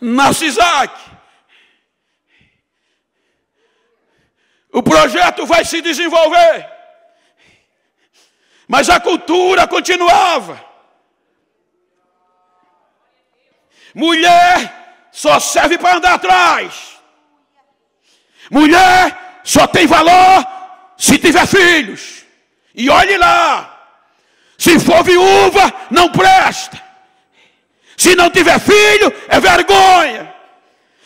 Nasce Isaac. O projeto vai se desenvolver. Mas a cultura continuava. Mulher só serve para andar atrás. Mulher só tem valor se tiver filhos. E olhe lá. Se for viúva, não presta. Se não tiver filho, é vergonha.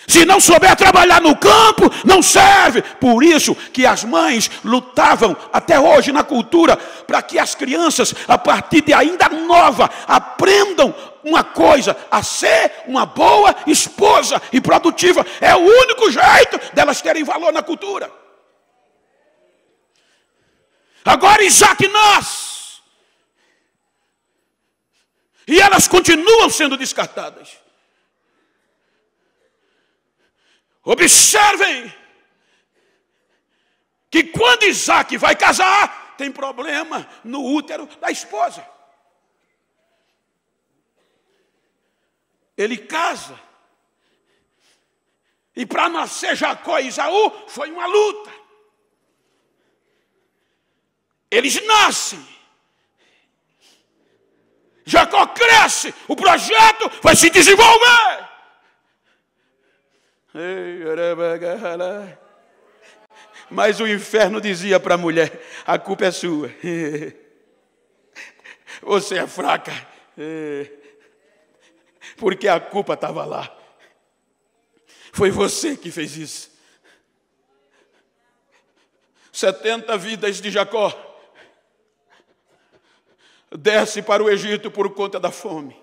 Se não souber trabalhar no campo, não serve. Por isso que as mães lutavam até hoje na cultura para que as crianças, a partir de ainda nova, aprendam uma coisa, a ser uma boa esposa e produtiva. É o único jeito delas terem valor na cultura. Agora Isaac nasce. E elas continuam sendo descartadas. Observem que quando Isaac vai casar, tem problema no útero da esposa. Ele casa. E para nascer Jacó e Isaú foi uma luta. Eles nascem. Jacó cresce, o projeto vai se desenvolver. Mas o inferno dizia para a mulher: a culpa é sua. Você é fraca. Porque a culpa estava lá. Foi você que fez isso. 70 vidas de Jacó desce para o Egito por conta da fome.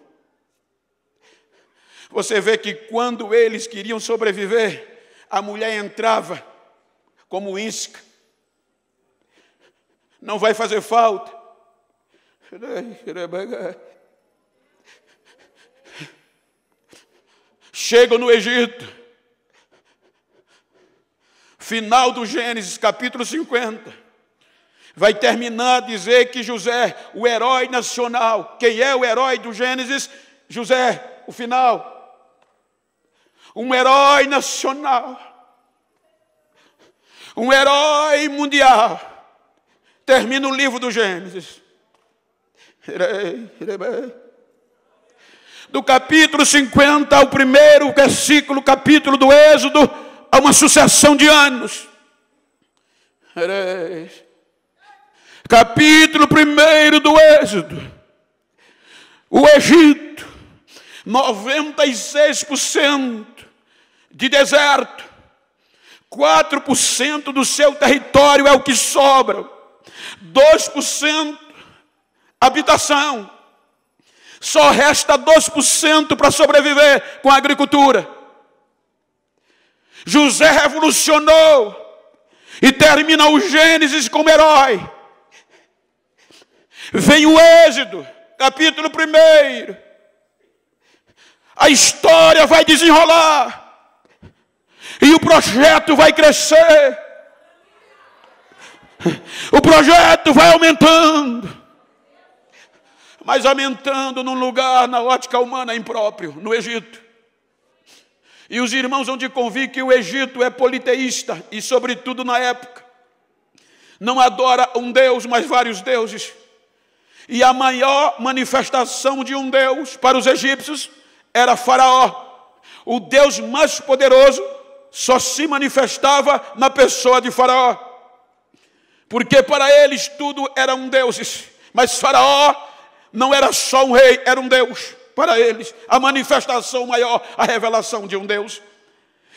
Você vê que quando eles queriam sobreviver, a mulher entrava como isca. Não vai fazer falta. Chegam no Egito. Final do Gênesis, capítulo 50 vai terminar a dizer que José, o herói nacional, quem é o herói do Gênesis? José, o final. Um herói nacional. Um herói mundial. Termina o livro do Gênesis. Do capítulo 50 ao primeiro versículo, capítulo do Êxodo, há uma sucessão de anos capítulo 1 do Êxodo, o Egito, 96% de deserto, 4% do seu território é o que sobra, 2% habitação, só resta 2% para sobreviver com a agricultura. José revolucionou e termina o Gênesis como herói Vem o Êxodo, capítulo 1. A história vai desenrolar. E o projeto vai crescer. O projeto vai aumentando. Mas aumentando num lugar, na ótica humana, impróprio, no Egito. E os irmãos vão te convir que o Egito é politeísta, e sobretudo na época. Não adora um Deus, mas vários deuses. E a maior manifestação de um Deus para os egípcios era Faraó. O Deus mais poderoso só se manifestava na pessoa de Faraó. Porque para eles tudo eram deuses. Mas Faraó não era só um rei, era um Deus para eles. A manifestação maior, a revelação de um Deus.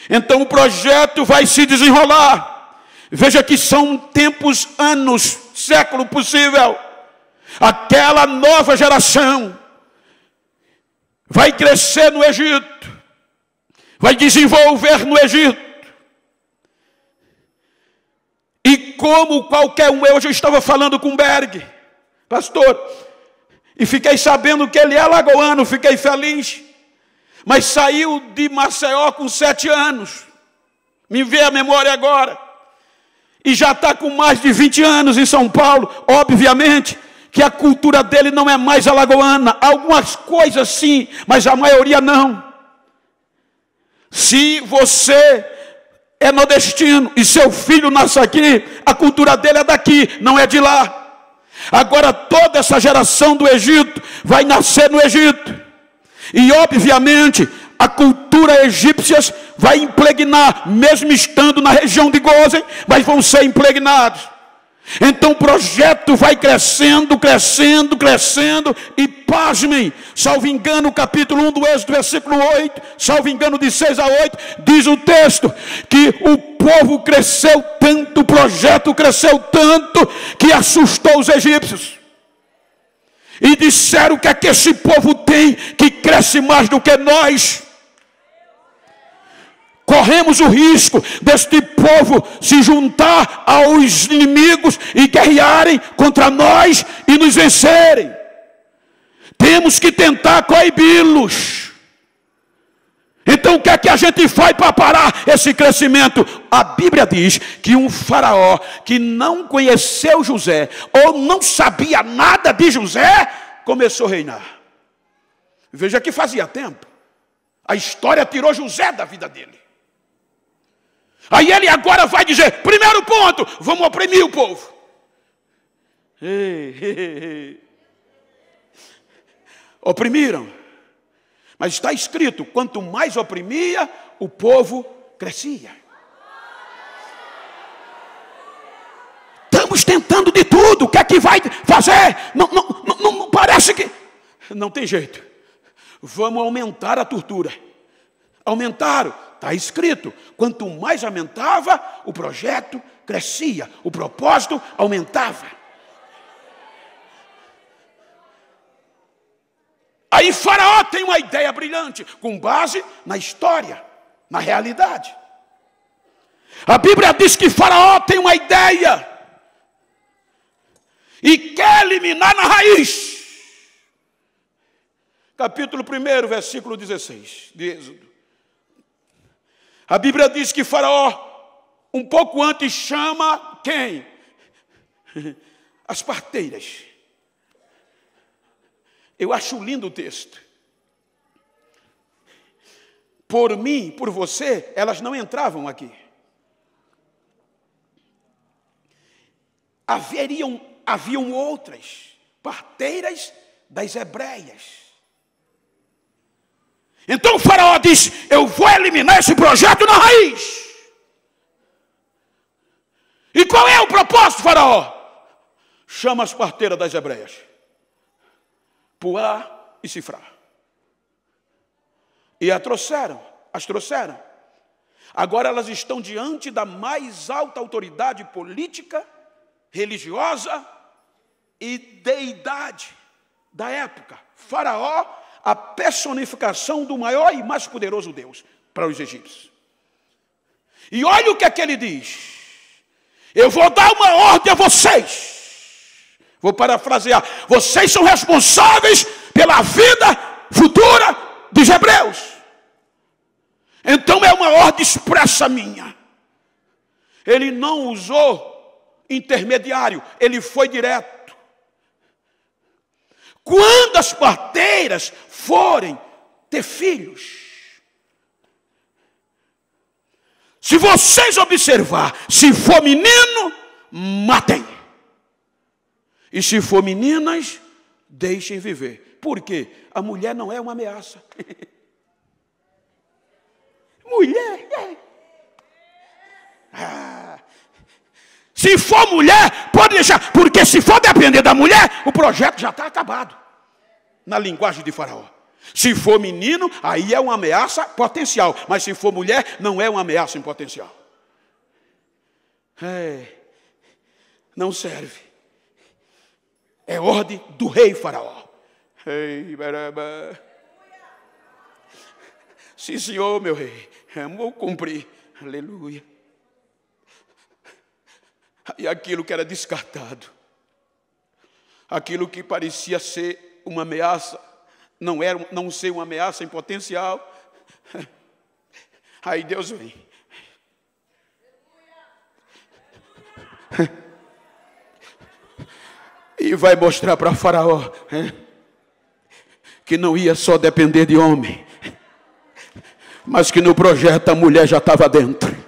Então o projeto vai se desenrolar. Veja que são tempos, anos, século possível. Aquela nova geração vai crescer no Egito, vai desenvolver no Egito. E como qualquer um, eu já estava falando com Berg, pastor, e fiquei sabendo que ele é lagoano, fiquei feliz, mas saiu de Maceió com sete anos, me vê a memória agora, e já está com mais de 20 anos em São Paulo, obviamente, que a cultura dele não é mais alagoana, algumas coisas sim, mas a maioria não. Se você é nordestino e seu filho nasce aqui, a cultura dele é daqui, não é de lá. Agora toda essa geração do Egito vai nascer no Egito. E obviamente a cultura egípcia vai impregnar, mesmo estando na região de Gozen, mas vão ser impregnados. Então o projeto vai crescendo, crescendo, crescendo, e pasmem, salvo engano, capítulo 1 do Êxodo, versículo 8, salvo engano, de 6 a 8, diz o texto que o povo cresceu tanto, o projeto cresceu tanto, que assustou os egípcios. E disseram: o que é que esse povo tem que cresce mais do que nós? corremos o risco deste povo se juntar aos inimigos e guerrearem contra nós e nos vencerem. Temos que tentar coibi-los. Então o que é que a gente faz para parar esse crescimento? A Bíblia diz que um faraó que não conheceu José ou não sabia nada de José começou a reinar. Veja que fazia tempo. A história tirou José da vida dele. Aí ele agora vai dizer: primeiro ponto, vamos oprimir o povo. Ei, ei, ei. Oprimiram. Mas está escrito: quanto mais oprimia, o povo crescia. Estamos tentando de tudo, o que é que vai fazer? Não, não, não, não parece que. Não tem jeito. Vamos aumentar a tortura. Aumentaram Está escrito: quanto mais aumentava, o projeto crescia, o propósito aumentava. Aí Faraó tem uma ideia brilhante, com base na história, na realidade. A Bíblia diz que Faraó tem uma ideia e quer eliminar na raiz. Capítulo 1, versículo 16 de Êxodo. A Bíblia diz que Faraó, um pouco antes, chama quem? As parteiras. Eu acho lindo o texto. Por mim, por você, elas não entravam aqui. Haveriam, haviam outras parteiras das hebreias então o faraó disse: Eu vou eliminar esse projeto na raiz. E qual é o propósito, faraó? Chama as parteiras das hebreias. Puá e Cifrá. E a trouxeram, as trouxeram. Agora elas estão diante da mais alta autoridade política, religiosa e deidade da época, Faraó a personificação do maior e mais poderoso Deus para os egípcios. E olha o que é que ele diz: Eu vou dar uma ordem a vocês. Vou parafrasear: Vocês são responsáveis pela vida futura dos hebreus. Então é uma ordem expressa minha. Ele não usou intermediário, ele foi direto. Quando as parteiras forem ter filhos. Se vocês observar, se for menino, matem. E se for meninas, deixem viver. Por quê? A mulher não é uma ameaça. mulher é. Ah, se for mulher, pode deixar, porque se for depender da mulher, o projeto já está acabado. Na linguagem de Faraó. Se for menino, aí é uma ameaça potencial, mas se for mulher, não é uma ameaça em potencial. É, não serve. É ordem do rei Faraó. Ei, baraba. Sim, senhor, meu rei, vou cumprir. Aleluia. E aquilo que era descartado, aquilo que parecia ser uma ameaça, não era, não ser uma ameaça em potencial. Aí Deus vem. E vai mostrar para Faraó que não ia só depender de homem, mas que no projeto a mulher já estava dentro.